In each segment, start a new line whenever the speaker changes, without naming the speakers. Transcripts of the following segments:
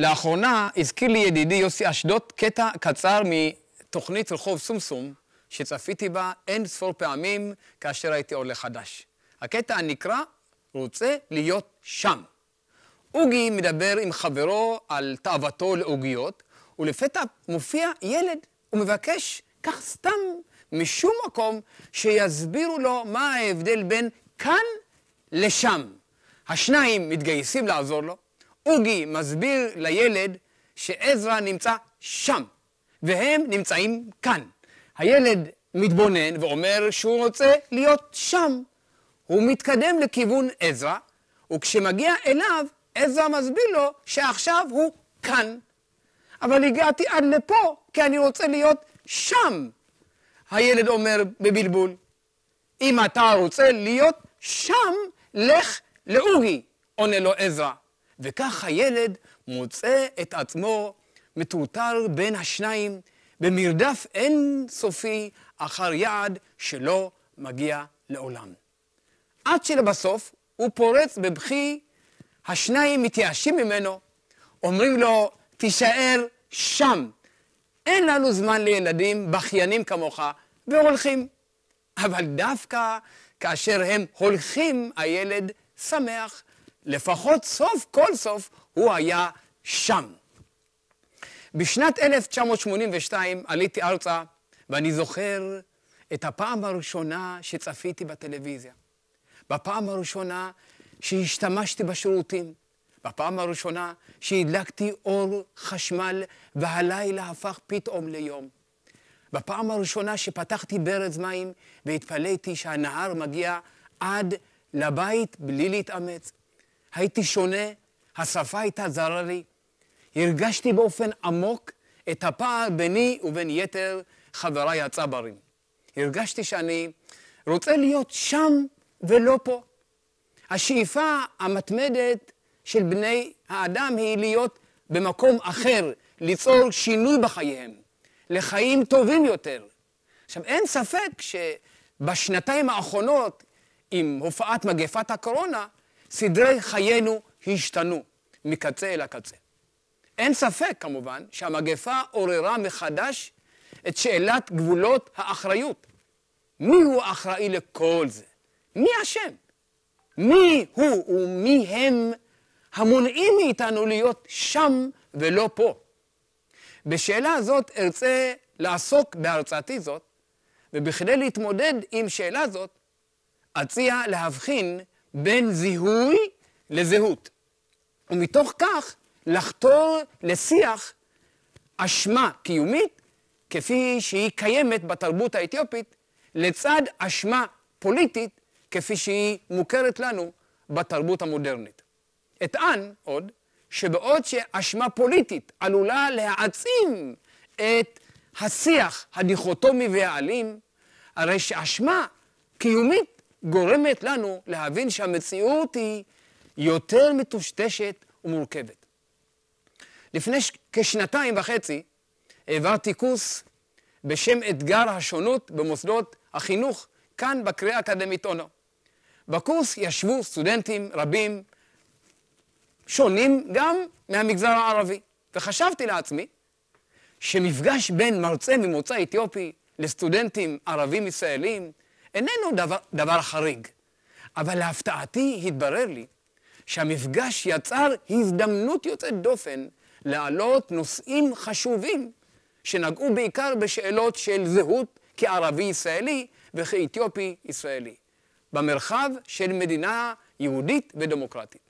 לאחרונה הזכיר לי ידידי יוסי אשדוד קטע קצר מתוכנית רחוב סומסום, שצפיתי בה אין ספור פעמים כאשר הייתי עולה חדש. הקטע הנקרא רוצה להיות שם. אוגי מדבר עם חברו על תאוותו לעוגיות, ולפתע מופיע ילד ומבקש, כך סתם, משום מקום, שיסבירו לו מה ההבדל בין כאן לשם. השניים מתגייסים לעזור לו, אוגי מסביר לילד שעזרא נמצא שם, והם נמצאים כאן. הילד מתבונן ואומר שהוא רוצה להיות שם. הוא מתקדם לכיוון עזרא, וכשמגיע אליו, עזרא מסביר לו שעכשיו הוא כאן. אבל הגעתי עד לפה כי אני רוצה להיות שם. הילד אומר בבלבול, אם אתה רוצה להיות שם, לך לאוגי, עונה לו עזרא. וכך הילד מוצא את עצמו מטורטר בין השניים במרדף סופי אחר יעד שלא מגיע לעולם. עד שלבסוף הוא פורץ בבכי, השניים מתייאשים ממנו, אומרים לו, תישאר שם. אין לנו זמן לילדים בכיינים כמוך, והולכים. אבל דווקא כאשר הם הולכים, הילד שמח לפחות סוף כל סוף הוא היה שם. בשנת 1982 עליתי ארצה, ואני זוכר את הפעם הראשונה שצפיתי בטלוויזיה, בפעם הראשונה שהשתמשתי בשירותים, בפעם הראשונה שהדלקתי אור חשמל והלילה הפך פתאום ליום. בפעם הראשונה שפתחתי ברז מים והתפלאתי שהנהר מגיע עד לבית בלי להתאמץ. הייתי שונה, השפה הייתה זרה לי. הרגשתי באופן עמוק את הפער ביני ובין יתר חבריי הצברים. הרגשתי שאני רוצה להיות שם ולא פה. השאיפה המתמדת של בני האדם היא להיות במקום אחר, ליצור שינוי בחייהם, לחיים טובים יותר. עכשיו, אין ספק שבשנתיים האחרונות, עם הופעת מגפת הקורונה, סדרי חיינו השתנו מקצה אל הקצה. אין ספק, כמובן, שהמגפה עוררה מחדש את שאלת גבולות האחריות. מי הוא האחראי לכל זה? מי אשם? מי הוא ומי הם המונעים מאיתנו להיות שם ולא פה? בשאלה הזאת ארצה לעסוק בהרצאתי זאת, ובכדי להתמודד עם שאלה זאת, אציע להבחין בין זיהוי לזהות. ומתוך כך לחתור לשיח אשמה קיומית, כפי שהיא קיימת בתרבות האתיופית, לצד אשמה פוליטית, כפי שהיא מוכרת לנו בתרבות המודרנית. אטען עוד, שבעוד שאשמה פוליטית עלולה להעצים את השיח הדיכוטומי והאלים, הרי שאשמה קיומית גורמת לנו להבין שהמציאות היא יותר מטושטשת ומורכבת. לפני ש... כשנתיים וחצי העברתי קורס בשם אתגר השונות במוסדות החינוך כאן בקריאה האקדמית אונו. בקורס ישבו סטודנטים רבים, שונים גם מהמגזר הערבי, וחשבתי לעצמי שמפגש בין מרצה ממוצא אתיופי לסטודנטים ערבים ישראלים איננו דבר, דבר חריג. אבל להפתעתי התברר לי שהמפגש יצר הזדמנות יוצאת דופן להעלות נושאים חשובים שנגעו בעיקר בשאלות של זהות כערבי ישראלי וכאתיופי ישראלי, במרחב של מדינה יהודית ודמוקרטית.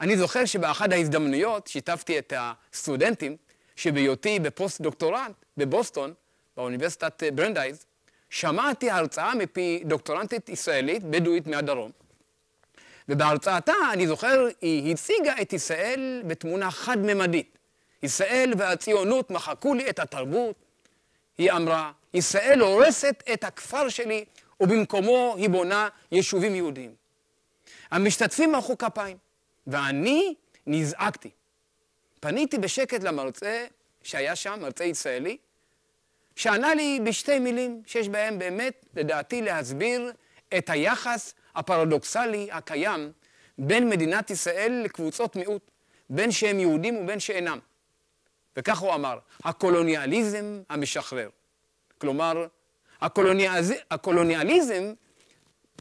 אני זוכר שבאחד ההזדמנויות שיתפתי את הסטודנטים שבהיותי בפוסט דוקטורט בבוסטון, באוניברסיטת ברנדייז, שמעתי הרצאה מפי דוקטורנטית ישראלית, בדואית מהדרום. ובהרצאתה, אני זוכר, היא הציגה את ישראל בתמונה חד-ממדית. ישראל והציונות מחקו לי את התרבות. היא אמרה, ישראל הורסת את הכפר שלי, ובמקומו היא בונה יישובים יהודיים. המשתתפים מחאו כפיים, ואני נזעקתי. פניתי בשקט למרצה שהיה שם, מרצה ישראלי, שענה לי בשתי מילים שיש בהן באמת, לדעתי, להסביר את היחס הפרדוקסלי הקיים בין מדינת ישראל לקבוצות מיעוט, בין שהם יהודים ובין שאינם. וכך הוא אמר, הקולוניאליזם המשחרר. כלומר, הקולוניאז... הקולוניאליזם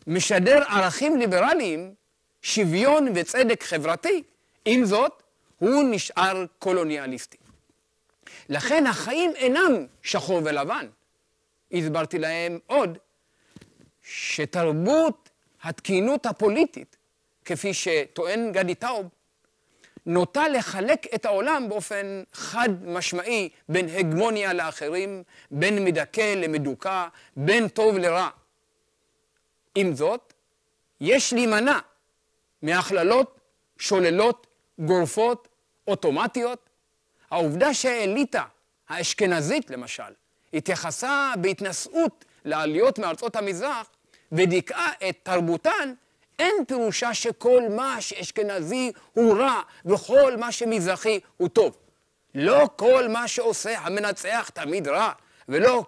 משדר ערכים ליברליים, שוויון וצדק חברתי, עם זאת, הוא נשאר קולוניאליסטי. לכן החיים אינם שחור ולבן. הסברתי להם עוד, שתרבות התקינות הפוליטית, כפי שטוען גדי טאוב, נוטה לחלק את העולם באופן חד משמעי בין הגמוניה לאחרים, בין מדכא למדוכא, בין טוב לרע. עם זאת, יש להימנע מהכללות שוללות, גורפות, אוטומטיות, העובדה שהאליטה האשכנזית, למשל, התייחסה בהתנשאות לעליות מארצות המזרח ודיכאה את תרבותן, אין פירושה שכל מה שאשכנזי הוא רע וכל מה שמזרחי הוא טוב. לא כל מה שעושה המנצח תמיד רע, ולא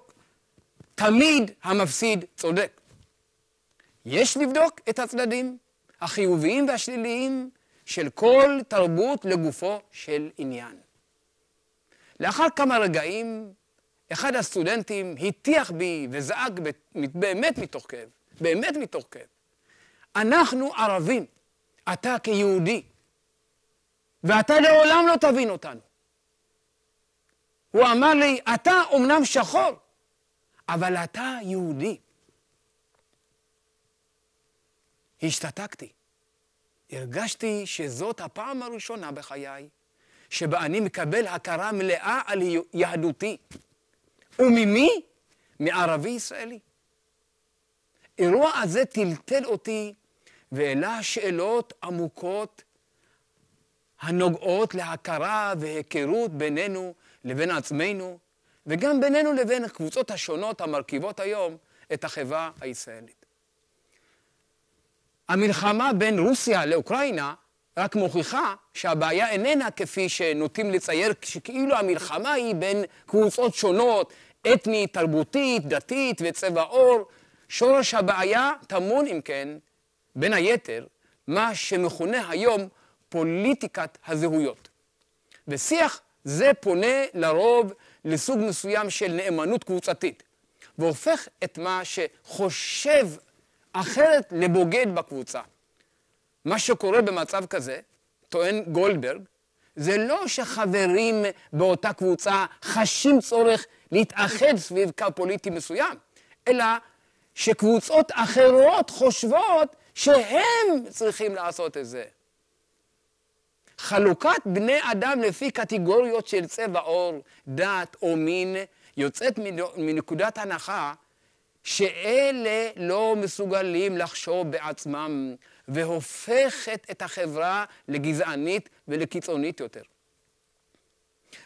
תמיד המפסיד צודק. יש לבדוק את הצדדים החיוביים והשליליים של כל תרבות לגופו של עניין. לאחר כמה רגעים, אחד הסטודנטים הטיח בי וזעק באמת מתוך כאב, באמת מתוך כאב. אנחנו ערבים, אתה כיהודי, ואתה לעולם לא תבין אותנו. הוא אמר לי, אתה אומנם שחור, אבל אתה יהודי. השתתקתי. הרגשתי שזאת הפעם הראשונה בחיי שבה אני מקבל הכרה מלאה על יהדותי. וממי? מערבי ישראלי. אירוע הזה טלטל אותי והעלה שאלות עמוקות הנוגעות להכרה והיכרות בינינו לבין עצמנו, וגם בינינו לבין הקבוצות השונות המרכיבות היום את החברה הישראלית. המלחמה בין רוסיה לאוקראינה רק מוכיחה שהבעיה איננה כפי שנוטים לצייר, שכאילו המלחמה היא בין קבוצות שונות, אתנית, תרבותית, דתית וצבע עור. שורש הבעיה טמון, אם כן, בין היתר, מה שמכונה היום פוליטיקת הזהויות. ושיח זה פונה לרוב לסוג מסוים של נאמנות קבוצתית, והופך את מה שחושב אחרת לבוגד בקבוצה. מה שקורה במצב כזה, טוען גולדברג, זה לא שחברים באותה קבוצה חשים צורך להתאחד סביב קו פוליטי מסוים, אלא שקבוצות אחרות חושבות שהם צריכים לעשות את זה. חלוקת בני אדם לפי קטגוריות של צבע עור, דת או מין, יוצאת מנקודת הנחה שאלה לא מסוגלים לחשוב בעצמם, והופכת את החברה לגזענית ולקיצונית יותר.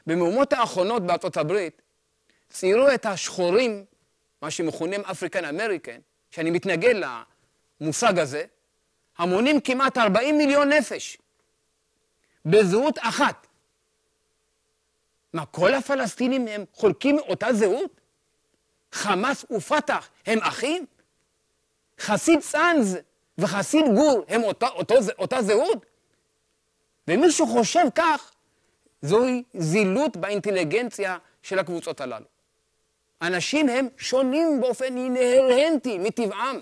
במהומות האחרונות בארצות הברית ציירו את השחורים, מה שמכונים אפריקן אמריקן, שאני מתנגד למושג הזה, המונים כמעט 40 מיליון נפש, בזהות אחת. מה, כל הפלסטינים הם חולקים אותה זהות? חמאס ופת"ח הם אחים? חסיד סאנז וחסיד גור הם אותה, אותו, אותה זהות? ומי שחושב כך, זוהי זילות באינטליגנציה של הקבוצות הללו. אנשים הם שונים באופן אינהרנטי מטבעם.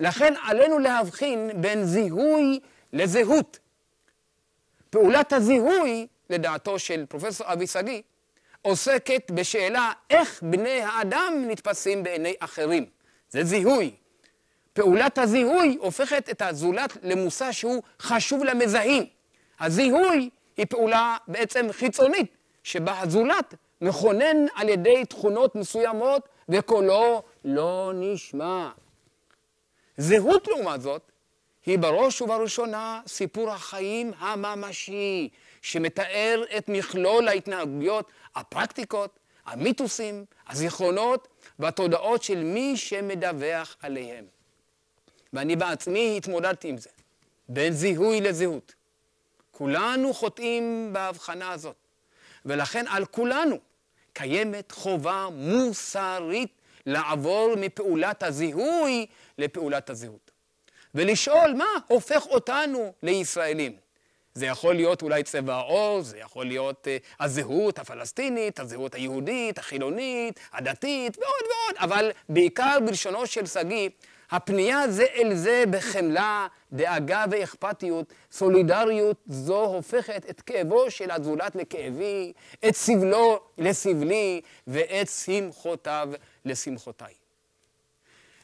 לכן עלינו להבחין בין זיהוי לזהות. פעולת הזיהוי, לדעתו של פרופסור אבי שגיא, עוסקת בשאלה איך בני האדם נתפסים בעיני אחרים. זה זיהוי, פעולת הזיהוי הופכת את הזולת למושא שהוא חשוב למזהים. הזיהוי היא פעולה בעצם חיצונית, שבה הזולת מכונן על ידי תכונות מסוימות וקולו לא נשמע. זהות, לעומת זאת, היא בראש ובראשונה סיפור החיים הממשי, שמתאר את מכלול ההתנהגויות, הפרקטיקות, המיתוסים, הזיכרונות והתודעות של מי שמדווח עליהם. ואני בעצמי התמודדתי עם זה, בין זיהוי לזהות. כולנו חוטאים בהבחנה הזאת, ולכן על כולנו קיימת חובה מוסרית לעבור מפעולת הזיהוי לפעולת הזהות. ולשאול מה הופך אותנו לישראלים. זה יכול להיות אולי צבע העור, זה יכול להיות uh, הזהות הפלסטינית, הזהות היהודית, החילונית, הדתית ועוד ועוד, אבל בעיקר בלשונו של שגיא, הפנייה זה אל זה בחמלה, דאגה ואכפתיות, סולידריות זו הופכת את כאבו של הזולת לכאבי, את סבלו לסבלי, ואת שמחותיו לשמחותיי.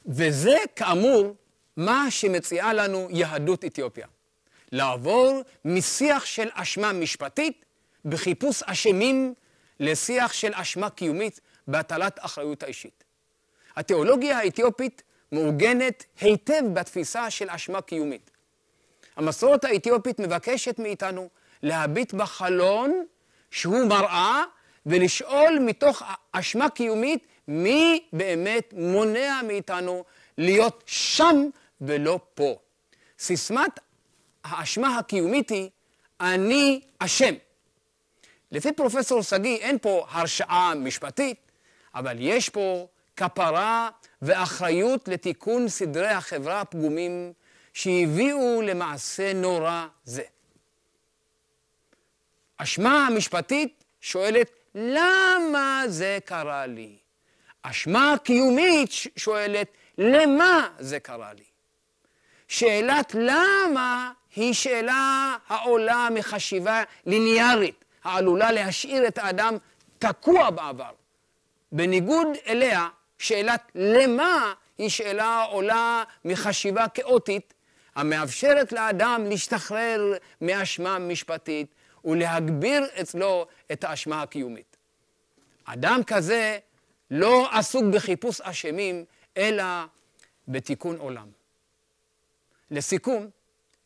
וזה כאמור מה שמציעה לנו יהדות אתיופיה. לעבור משיח של אשמה משפטית בחיפוש אשמים לשיח של אשמה קיומית בהטלת אחריות האישית. התיאולוגיה האתיופית מאורגנת היטב בתפיסה של אשמה קיומית. המסורת האתיופית מבקשת מאיתנו להביט בחלון שהוא מראה ולשאול מתוך אשמה קיומית מי באמת מונע מאיתנו להיות שם ולא פה. סיסמת האשמה הקיומית היא אני אשם. לפי פרופסור שגיא אין פה הרשעה משפטית, אבל יש פה כפרה ואחריות לתיקון סדרי החברה הפגומים שהביאו למעשה נורא זה. אשמה המשפטית שואלת, למה זה קרה לי? אשמה הקיומית שואלת, למה זה קרה לי? שאלת למה היא שאלה העולה מחשיבה ליניארית, העלולה להשאיר את האדם תקוע בעבר. בניגוד אליה, שאלת למה היא שאלה עולה מחשיבה כאוטית, המאפשרת לאדם להשתחרר מאשמה משפטית ולהגביר אצלו את האשמה הקיומית. אדם כזה לא עסוק בחיפוש אשמים, אלא בתיקון עולם. לסיכום,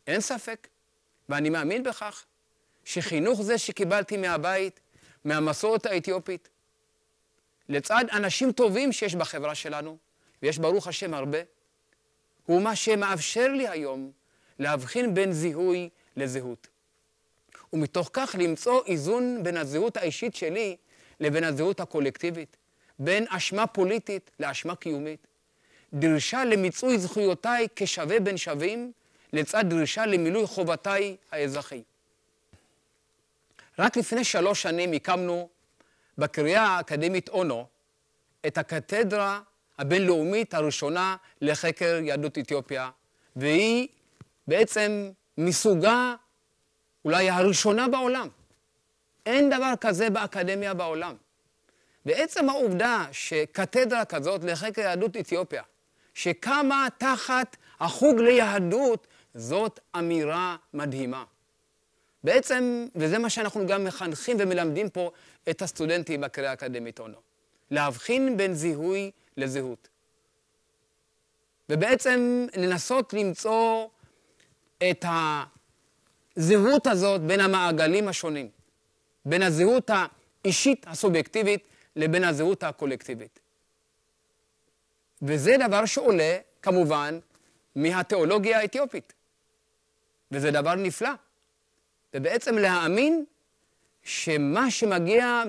אין ספק, ואני מאמין בכך, שחינוך זה שקיבלתי מהבית, מהמסורת האתיופית, לצד אנשים טובים שיש בחברה שלנו, ויש ברוך השם הרבה, הוא מה שמאפשר לי היום להבחין בין זיהוי לזהות. ומתוך כך למצוא איזון בין הזהות האישית שלי לבין הזהות הקולקטיבית, בין אשמה פוליטית לאשמה קיומית. דרישה למיצוי זכויותיי כשווה בין שווים, לצד דרישה למילוי חובתיי האזרחי. רק לפני שלוש שנים הקמנו בקריאה האקדמית אונו את הקתדרה הבינלאומית הראשונה לחקר יהדות אתיופיה, והיא בעצם מסוגה אולי הראשונה בעולם. אין דבר כזה באקדמיה בעולם. ועצם העובדה שקתדרה כזאת לחקר יהדות אתיופיה, שקמה תחת החוג ליהדות, זאת אמירה מדהימה. בעצם, וזה מה שאנחנו גם מחנכים ומלמדים פה את הסטודנטים בקריאה האקדמית או לא. להבחין בין זיהוי לזהות. ובעצם לנסות למצוא את הזהות הזאת בין המעגלים השונים, בין הזהות האישית הסובייקטיבית לבין הזהות הקולקטיבית. וזה דבר שעולה, כמובן, מהתיאולוגיה האתיופית. וזה דבר נפלא. ובעצם להאמין שמה שמגיע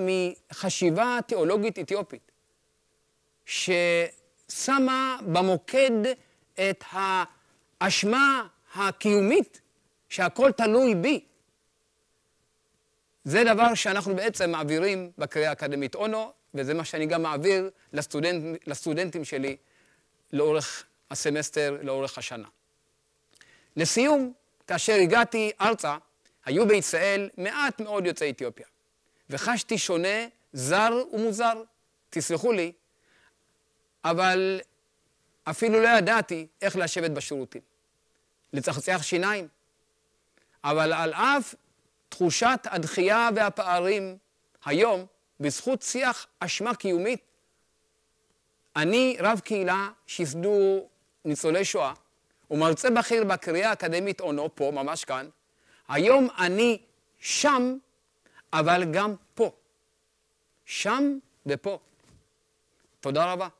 מחשיבה תיאולוגית אתיופית, ששמה במוקד את האשמה הקיומית שהכל תלוי בי, זה דבר שאנחנו בעצם מעבירים בקריאה האקדמית אונו, וזה מה שאני גם מעביר לסטודנט, לסטודנטים שלי לאורך הסמסטר, לאורך השנה. לסיום, כאשר הגעתי ארצה, היו בישראל מעט מאוד יוצאי אתיופיה, וחשתי שונה, זר ומוזר. תסלחו לי, אבל אפילו לא ידעתי איך לשבת בשירותים. לצחצח שיניים. אבל על אף תחושת הדחייה והפערים היום, בזכות שיח אשמה קיומית, אני רב קהילה שיסדו ניצולי שואה, ומרצה בכיר בקריאה האקדמית אונו, פה, ממש כאן, היום אני שם, אבל גם פה. שם ופה. תודה רבה.